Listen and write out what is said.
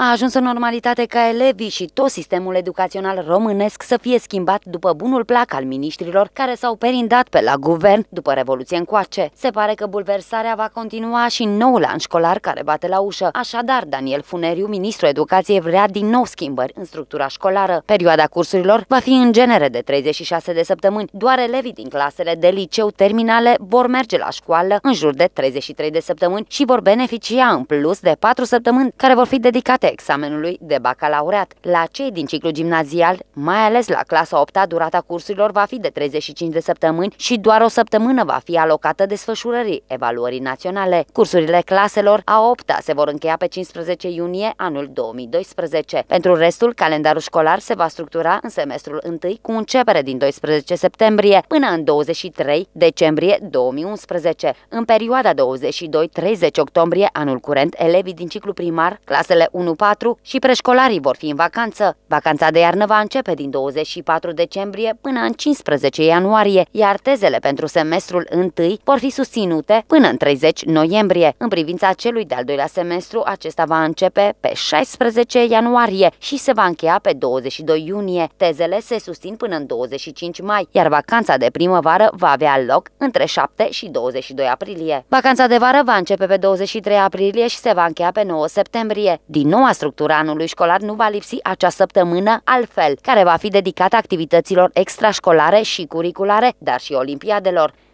A ajuns în normalitate ca elevii și tot sistemul educațional românesc să fie schimbat după bunul plac al miniștrilor care s-au perindat pe la guvern după Revoluție încoace. Se pare că bulversarea va continua și în noul an școlar care bate la ușă. Așadar, Daniel Funeriu, ministru educației, vrea din nou schimbări în structura școlară. Perioada cursurilor va fi în genere de 36 de săptămâni. Doar elevii din clasele de liceu terminale vor merge la școală în jur de 33 de săptămâni și vor beneficia în plus de 4 săptămâni care vor fi dedicate examenului de bacalaureat. La cei din ciclu gimnazial, mai ales la clasa 8 -a, durata cursurilor va fi de 35 de săptămâni și doar o săptămână va fi alocată desfășurării evaluării naționale. Cursurile claselor a 8 -a se vor încheia pe 15 iunie anul 2012. Pentru restul, calendarul școlar se va structura în semestrul 1 cu începere din 12 septembrie până în 23 decembrie 2011. În perioada 22-30 octombrie anul curent, elevii din ciclu primar, clasele 1 4 și preșcolarii vor fi în vacanță. Vacanța de iarnă va începe din 24 decembrie până în 15 ianuarie, iar tezele pentru semestrul 1 vor fi susținute până în 30 noiembrie. În privința celui de-al doilea semestru, acesta va începe pe 16 ianuarie și se va încheia pe 22 iunie. Tezele se susțin până în 25 mai, iar vacanța de primăvară va avea loc între 7 și 22 aprilie. Vacanța de vară va începe pe 23 aprilie și se va încheia pe 9 septembrie. Din nou Noua structură anului școlar nu va lipsi acea săptămână altfel, care va fi dedicată activităților extrașcolare și curriculare, dar și olimpiadelor.